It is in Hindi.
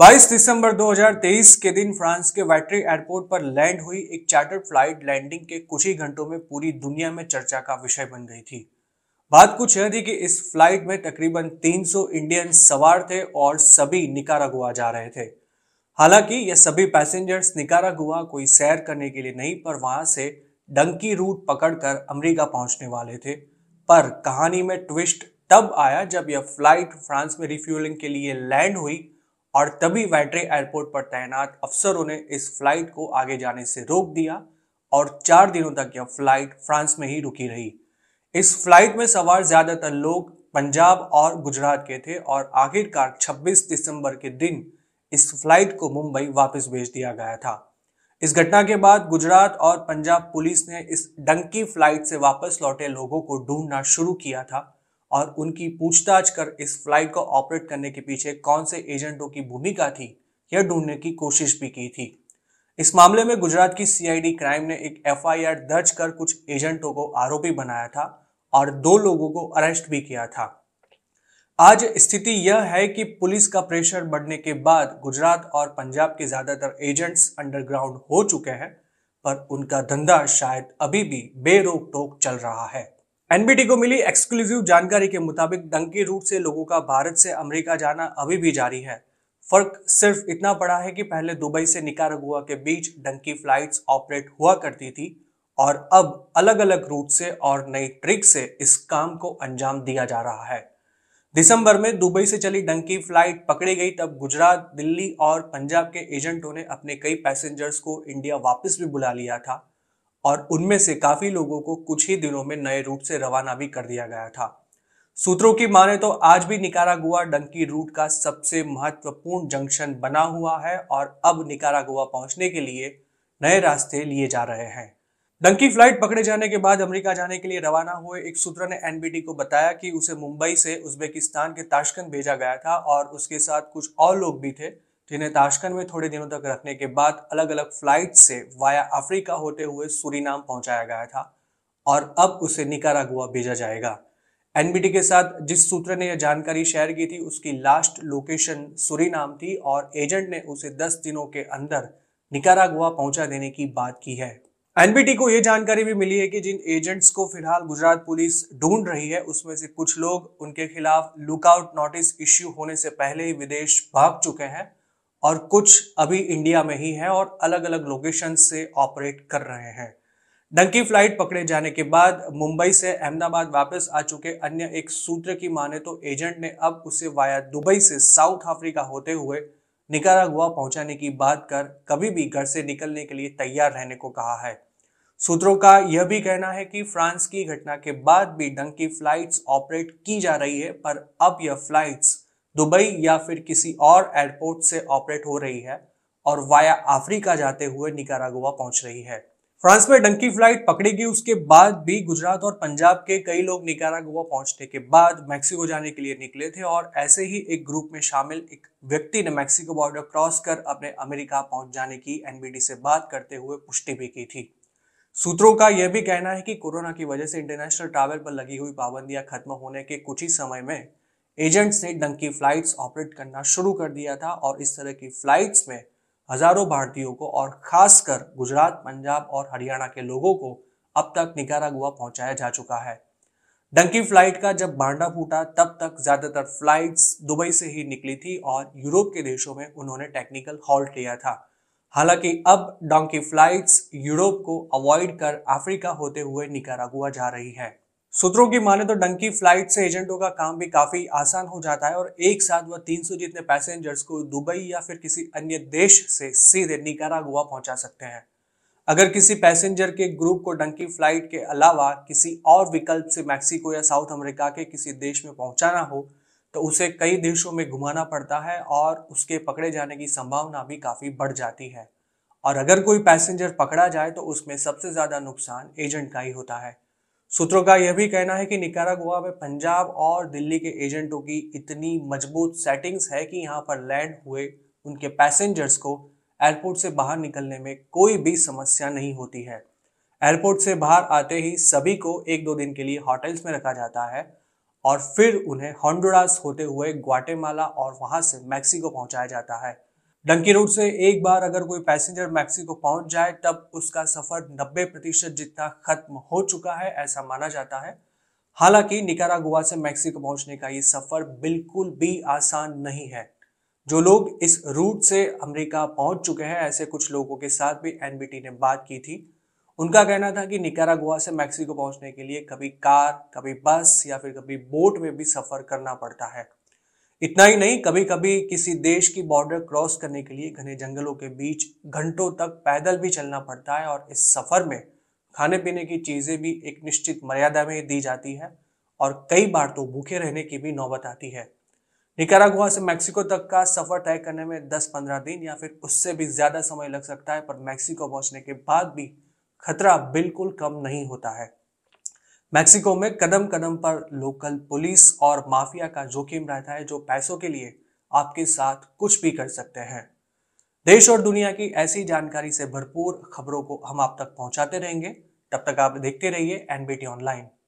22 दिसंबर 2023 के दिन फ्रांस के वैटरी एयरपोर्ट पर लैंड हुई एक चार्टर फ्लाइट लैंडिंग के कुछ ही घंटों में पूरी दुनिया में चर्चा का विषय बन गई थी बात कुछ यह थी कि इस फ्लाइट में तकरीबन 300 इंडियन सवार थे और सभी निकारागुआ जा रहे थे हालांकि यह सभी पैसेंजर्स निकारागुआ कोई सैर करने के लिए नहीं पर वहां से डंकी रूट पकड़कर अमरीका पहुंचने वाले थे पर कहानी में ट्विस्ट तब आया जब यह फ्लाइट फ्रांस में रिफ्यूलिंग के लिए लैंड हुई और तभी वैट्रे एयरपोर्ट पर तैनात अफसरों ने इस फ्लाइट को आगे जाने से रोक दिया और चार दिनों तक यह फ्लाइट फ्रांस में ही रुकी रही इस फ्लाइट में सवार ज़्यादातर लोग पंजाब और गुजरात के थे और आखिरकार 26 दिसंबर के दिन इस फ्लाइट को मुंबई वापस भेज दिया गया था इस घटना के बाद गुजरात और पंजाब पुलिस ने इस डंकी फ्लाइट से वापस लौटे लोगों को ढूंढना शुरू किया था और उनकी पूछताछ कर इस फ्लाइट को ऑपरेट करने के पीछे कौन से एजेंटों की भूमिका थी यह ढूंढने की कोशिश भी की थी इस मामले में गुजरात की सीआईडी क्राइम ने एक एफआईआर दर्ज कर कुछ एजेंटों को आरोपी बनाया था और दो लोगों को अरेस्ट भी किया था आज स्थिति यह है कि पुलिस का प्रेशर बढ़ने के बाद गुजरात और पंजाब के ज्यादातर एजेंट्स अंडरग्राउंड हो चुके हैं पर उनका धंधा शायद अभी भी बेरोक टोक चल रहा है एनबीटी को मिली एक्सक्लूसिव जानकारी के मुताबिक डंकी रूट से लोगों का भारत से अमेरिका जाना अभी भी जारी है फर्क सिर्फ इतना पड़ा है कि पहले दुबई से निकारागुआ के बीच डंकी फ्लाइट्स ऑपरेट हुआ करती थी और अब अलग अलग रूट से और नई ट्रिक से इस काम को अंजाम दिया जा रहा है दिसंबर में दुबई से चली डंकी फ्लाइट पकड़ी गई तब गुजरात दिल्ली और पंजाब के एजेंटों ने अपने कई पैसेंजर्स को इंडिया वापस भी बुला लिया था और उनमें से काफी लोगों को कुछ ही दिनों में नए रूट से रवाना भी कर दिया गया था सूत्रों की माने तो आज भी निकारागुआ डंकी रूट का सबसे महत्वपूर्ण जंक्शन बना हुआ है और अब निकारागुआ पहुंचने के लिए नए रास्ते लिए जा रहे हैं डंकी फ्लाइट पकड़े जाने के बाद अमेरिका जाने के लिए रवाना हुए एक सूत्र ने एनबीटी को बताया कि उसे मुंबई से उज्बेकिस्तान के ताशकंद भेजा गया था और उसके साथ कुछ और लोग भी थे जिन्हें ताशकंद में थोड़े दिनों तक रखने के बाद अलग अलग फ्लाइट से वाया अफ्रीका होते हुए सूरीनाम पहुंचाया गया था और अब उसे निकारागुआ भेजा जाएगा एनबीटी के साथ जिस सूत्र ने यह जानकारी शेयर की थी उसकी लास्ट लोकेशन सूरीनाम थी और एजेंट ने उसे 10 दिनों के अंदर निकारागुआ पहुंचा देने की बात की है एनबीटी को यह जानकारी भी मिली है कि जिन एजेंट्स को फिलहाल गुजरात पुलिस ढूंढ रही है उसमें से कुछ लोग उनके खिलाफ लुकआउट नोटिस इश्यू होने से पहले ही विदेश भाग चुके हैं और कुछ अभी इंडिया में ही हैं और अलग अलग लोकेशन से ऑपरेट कर रहे हैं डंकी फ्लाइट पकड़े जाने के बाद मुंबई से अहमदाबाद वापस आ चुके अन्य एक सूत्र की माने तो एजेंट ने अब उसे वाया दुबई से साउथ अफ्रीका होते हुए निकारागुआ पहुंचाने की बात कर कभी भी घर से निकलने के लिए तैयार रहने को कहा है सूत्रों का यह भी कहना है कि फ्रांस की घटना के बाद भी डंकी फ्लाइट्स ऑपरेट की जा रही है पर अब यह फ्लाइट्स दुबई या फिर किसी और एयरपोर्ट से ऑपरेट हो रही है और वाया अफ्रीका जाते हुए निकारागुआ पहुंच रही है फ्रांस में डंकी फ्लाइट पकड़ी गई उसके बाद भी गुजरात और पंजाब के कई लोग निकारागुआ पहुंचने के बाद मैक्सिको जाने के लिए निकले थे और ऐसे ही एक ग्रुप में शामिल एक व्यक्ति ने मैक्सिको बॉर्डर क्रॉस कर अपने अमेरिका पहुंच जाने की एनबीडी से बात करते हुए पुष्टि भी की थी सूत्रों का यह भी कहना है कि कोरोना की वजह से इंटरनेशनल ट्रैवल पर लगी हुई पाबंदियां खत्म होने के कुछ ही समय में एजेंट्स ने डंकी फ्लाइट्स ऑपरेट करना शुरू कर दिया था और इस तरह की फ्लाइट्स में हजारों भारतीयों को और खासकर गुजरात पंजाब और हरियाणा के लोगों को अब तक निकारागुआ पहुंचाया जा चुका है डंकी फ्लाइट का जब बांडा फूटा तब तक ज्यादातर फ्लाइट्स दुबई से ही निकली थी और यूरोप के देशों में उन्होंने टेक्निकल हॉल्ट लिया था हालांकि अब डंकी फ्लाइट्स यूरोप को अवॉइड कर अफ्रीका होते हुए निकारागुआ जा रही है सूत्रों की माने तो डंकी फ्लाइट से एजेंटों का काम भी काफी आसान हो जाता है और एक साथ वह 300 जितने पैसेंजर्स को दुबई या फिर किसी अन्य देश से सीधे निकारागुआ पहुंचा सकते हैं अगर किसी पैसेंजर के ग्रुप को डंकी फ्लाइट के अलावा किसी और विकल्प से मैक्सिको या साउथ अमेरिका के किसी देश में पहुंचाना हो तो उसे कई देशों में घुमाना पड़ता है और उसके पकड़े जाने की संभावना भी काफ़ी बढ़ जाती है और अगर कोई पैसेंजर पकड़ा जाए तो उसमें सबसे ज़्यादा नुकसान एजेंट का ही होता है सूत्रों का यह भी कहना है कि निकारागुआ में पंजाब और दिल्ली के एजेंटों की इतनी मजबूत सेटिंग्स है कि यहाँ पर लैंड हुए उनके पैसेंजर्स को एयरपोर्ट से बाहर निकलने में कोई भी समस्या नहीं होती है एयरपोर्ट से बाहर आते ही सभी को एक दो दिन के लिए होटल्स में रखा जाता है और फिर उन्हें हॉन्डोरास होते हुए ग्वाटेमाला और वहां से मैक्सिको पहुंचाया जाता है डंकी रूट से एक बार अगर कोई पैसेंजर मैक्सिको पहुंच जाए तब उसका सफर 90 प्रतिशत जितना खत्म हो चुका है ऐसा माना जाता है हालांकि निकारागुआ से मैक्सिको पहुंचने का ये सफर बिल्कुल भी आसान नहीं है जो लोग इस रूट से अमेरिका पहुंच चुके हैं ऐसे कुछ लोगों के साथ भी एनबीटी ने बात की थी उनका कहना था कि निकारागुआ से मैक्सिको पहुंचने के लिए कभी कार कभी बस या फिर कभी बोट में भी सफर करना पड़ता है इतना ही नहीं कभी कभी किसी देश की बॉर्डर क्रॉस करने के लिए घने जंगलों के बीच घंटों तक पैदल भी चलना पड़ता है और इस सफ़र में खाने पीने की चीज़ें भी एक निश्चित मर्यादा में दी जाती है और कई बार तो भूखे रहने की भी नौबत आती है निकारागुआ से मैक्सिको तक का सफ़र तय करने में 10-15 दिन या फिर उससे भी ज़्यादा समय लग सकता है पर मैक्सिको पहुंचने के बाद भी खतरा बिल्कुल कम नहीं होता है मैक्सिको में कदम कदम पर लोकल पुलिस और माफिया का जोखिम रहता है जो पैसों के लिए आपके साथ कुछ भी कर सकते हैं देश और दुनिया की ऐसी जानकारी से भरपूर खबरों को हम आप तक पहुंचाते रहेंगे तब तक आप देखते रहिए एनबीटी ऑनलाइन